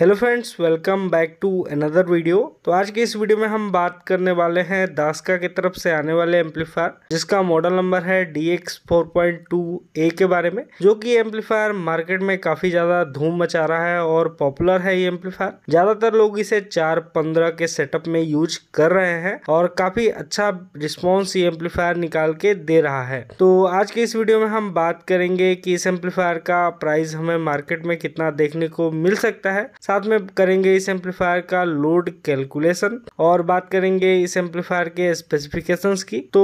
hello friends welcome back to another video तो आज के इस वीडियो में हम बात करने वाले हैं दासका की तरफ से आने वाले एम्पलीफायर जिसका मॉडल नंबर है D X four point two A के बारे में जो कि एम्पलीफायर मार्केट में काफ़ी ज़्यादा धूम मचा रहा है और पॉपुलर है ये एम्पलीफायर ज़्यादातर लोग इसे चार पंद्रह के सेटअप में यूज कर रहे हैं और काफ़ी अच्छा रिस्पॉन्स ये एम्पलीफायर निकाल के दे रहा है तो आज के इस वीडियो में हम बात करेंगे की इस एम्पलीफायर का प्राइस हमें मार्केट में कितना देखने को मिल सकता है साथ में करेंगे इस एम्पलीफायर का लोड कैलकुलेशन और बात करेंगे इस एम्पलीफायर के स्पेसिफिकेशंस की तो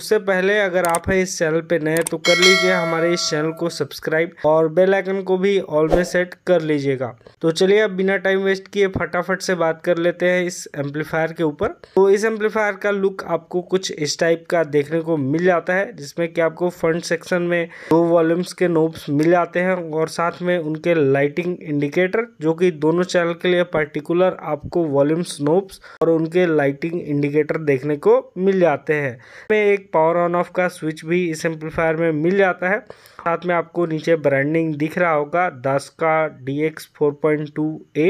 उससे पहले अगर आप है इस चैनल पे नए तो कर लीजिए हमारे इस चैनल को सब्सक्राइब और बेल आइकन को भी ऑल में सेट कर लीजिएगा तो चलिए अब बिना टाइम वेस्ट किए फटाफट से बात कर लेते हैं इस एम्पलीफायर के ऊपर तो इस एम्पलीफायर का लुक आपको कुछ इस टाइप का देखने को मिल जाता है जिसमें की आपको फ्रंट सेक्शन में दो वॉल्यूम्स के नोब्स मिल जाते हैं और साथ में उनके लाइटिंग इंडिकेटर जो की दोनों चैनल के लिए पर्टिकुलर आपको वॉल्यूम स्नोप्स और उनके लाइटिंग इंडिकेटर देखने को मिल जाते हैं में एक पावर ऑन ऑफ का स्विच भी इस एम्पलीफायर में मिल जाता है साथ में आपको नीचे ब्रांडिंग दिख रहा होगा दस का D X four point two A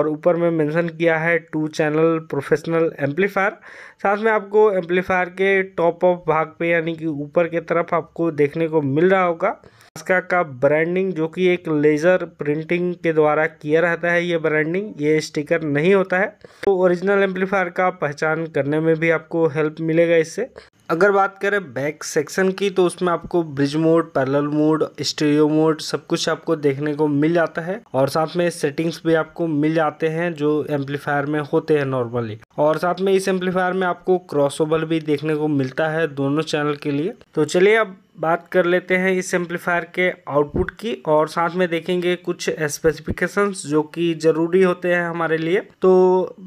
और ऊपर में मैंसन किया है टू चैनल प्रोफेशनल एम्पलीफायर साथ में आपको एम्पलीफायर के टॉप ऑफ भाग पे यानी कि ऊपर की तरफ आपको देखने को मिल रहा होगा नास्का का ब्रांडिंग जो कि एक लेज़र प्रिंटिंग के द्वारा किया रहता है ये ब्रांडिंग ये स्टिकर नहीं होता है तो ओरिजिनल एम्पलीफायर का पहचान करने में भी आपको हेल्प मिलेगा इससे अगर बात करें बैक सेक्शन की तो उसमें आपको bridge mode parallel mode stereo mode सब कुछ आपको देखने को मिल जाता है और साथ में सेटिंग्स भी आपको मिल जाते हैं जो एम्पलीफायर में होते हैं नॉर्मली और साथ में इस एम्पलीफायर में आपको क्रॉसओवर भी देखने को मिलता है दोनों चैनल के लिए तो चलिए अब बात कर लेते हैं इस एम्पलीफायर के आउटपुट की और साथ में देखेंगे कुछ स्पेसिफिकेशंस जो कि ज़रूरी होते हैं हमारे लिए तो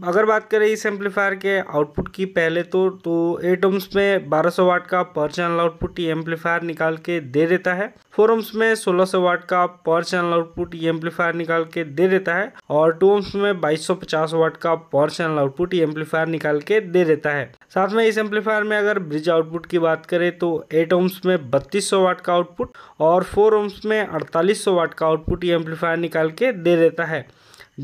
अगर बात करें इस एम्पलीफायर के आउटपुट की पहले तो तो एटम्स में 1200 वाट का पर चैनल आउटपुट ये एम्पलीफायर निकाल के दे देता है फोर ओम्स में 1600 वाट का पर चैनल आउटपुट ये एम्पलीफायर निकाल के दे देता है और टू ओम्स में 2250 वाट का पर चैनल आउटपुट ये एम्पलीफायर निकाल के दे देता है साथ में इस एम्पलीफायर में अगर ब्रिज आउटपुट की बात करें तो एट ओम्स में बत्तीस सौ वाट का आउटपुट और फोर ओम्स में अड़तालीस सौ वाट का आउटपुट ये एम्पलीफायर निकाल के दे देता है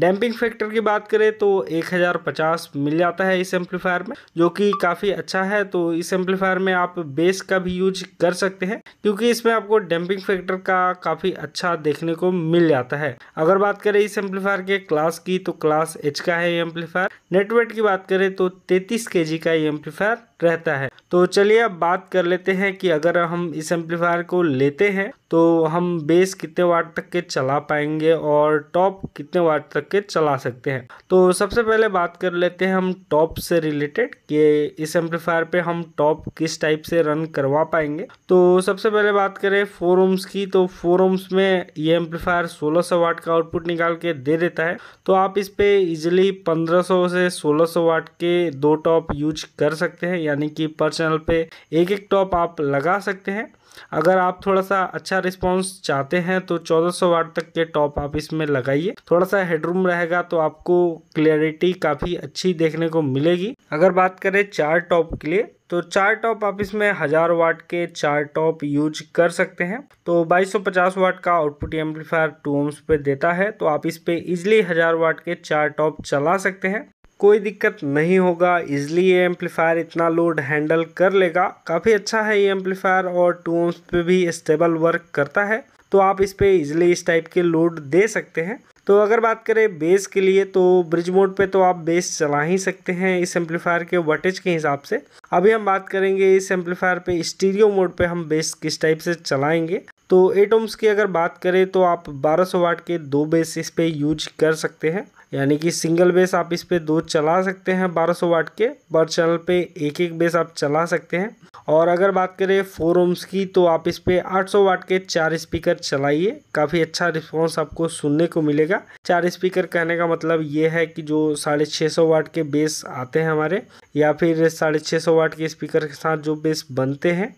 डैम्पिंग फैक्टर की बात करें तो 1050 मिल जाता है इस एम्पलीफायर में जो कि काफ़ी अच्छा है तो इस एम्पलीफायर में आप बेस का भी यूज कर सकते हैं क्योंकि इसमें आपको डैम्पिंग फैक्टर का काफ़ी अच्छा देखने को मिल जाता है अगर बात करें इस एम्पलीफायर के क्लास की तो क्लास एच का है ये एम्पलीफायर नेटवेट की बात करें तो तैतीस के का ये एम्पलीफायर रहता है तो चलिए अब बात कर लेते हैं कि अगर हम इस एम्पलीफायर को लेते हैं तो हम बेस कितने वाट तक के चला पाएंगे और टॉप कितने वाट तक के चला सकते हैं तो सबसे पहले बात कर लेते हैं हम टॉप से रिलेटेड कि इस एम्पलीफायर पे हम टॉप किस टाइप से रन करवा पाएंगे तो सबसे पहले बात करें फोर ओम्स की तो फोर ओम्स में ये एम्पलीफायर 1600 वाट का आउटपुट निकाल के दे देता है तो आप इस पर इजिली पंद्रह से सोलह वाट के दो टॉप यूज कर सकते हैं यानी कि पर चैनल पे एक एक टॉप आप लगा सकते हैं अगर आप थोड़ा सा अच्छा रिस्पांस चाहते हैं तो 1400 वाट तक के टॉप आप इसमें लगाइए थोड़ा सा हेडरूम रहेगा तो आपको क्लियरिटी काफ़ी अच्छी देखने को मिलेगी अगर बात करें चार टॉप के लिए तो चार टॉप आप इसमें हज़ार वाट के चार टॉप यूज कर सकते हैं तो 2250 वाट का आउटपुट एम्पलीफायर टू ओम्स पे देता है तो आप इस पे इजिली हज़ार वाट के चार टॉप चला सकते हैं कोई दिक्कत नहीं होगा इजली ये एम्पलीफायर इतना लोड हैंडल कर लेगा काफ़ी अच्छा है ये एम्पलीफायर और टू ओम्स पे भी स्टेबल वर्क करता है तो आप इस पर इजली इस टाइप के लोड दे सकते हैं तो अगर बात करें बेस के लिए तो ब्रिज मोड पे तो आप बेस चला ही सकते हैं इस एम्पलीफायर के वटेज के हिसाब से अभी हम बात करेंगे इस एम्पलीफायर पे स्टीरियो मोड पे हम बेस किस टाइप से चलाएंगे तो एट ओम्स की अगर बात करें तो आप 1200 वाट के दो बेस इस पर यूज कर सकते हैं यानी कि सिंगल बेस आप इस पर दो चला सकते हैं 1200 वाट के पर चैनल पे एक एक बेस आप चला सकते हैं और अगर बात करें फोर ओम्स की तो आप इस पर 800 वाट के चार स्पीकर चलाइए काफ़ी अच्छा रिस्पॉन्स आपको सुनने को मिलेगा चार स्पीकर कहने का मतलब ये है कि जो साढ़े छः सौ वाट के बेस आते हैं हमारे या फिर साढ़े छः सौ वाट के स्पीकर के साथ जो बेस बनते हैं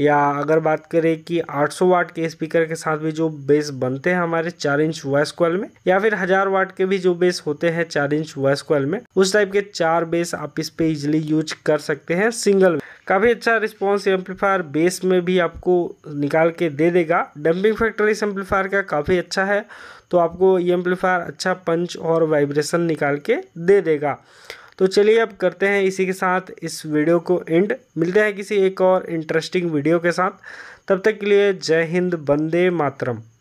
या अगर बात करें कि 800 वाट के स्पीकर के साथ भी जो बेस बनते हैं हमारे चार इंच वॉइस कॉल में या फिर हजार वाट के भी जो बेस होते हैं चार इंच वॉइस कॉल में उस टाइप के चार बेस आप इस पे इजिली यूज कर सकते हैं सिंगल में काफ़ी अच्छा रिस्पॉन्स एम्पलीफायर बेस में भी आपको निकाल के दे देगा डम्पिंग फैक्टर इस एम्पलीफायर का काफ़ी अच्छा है तो आपको ये एम्पलीफायर अच्छा पंच और वाइब्रेशन निकाल के दे देगा तो चलिए अब करते हैं इसी के साथ इस वीडियो को एंड मिलते हैं किसी एक और इंटरेस्टिंग वीडियो के साथ तब तक के लिए जय हिंद बंदे मातरम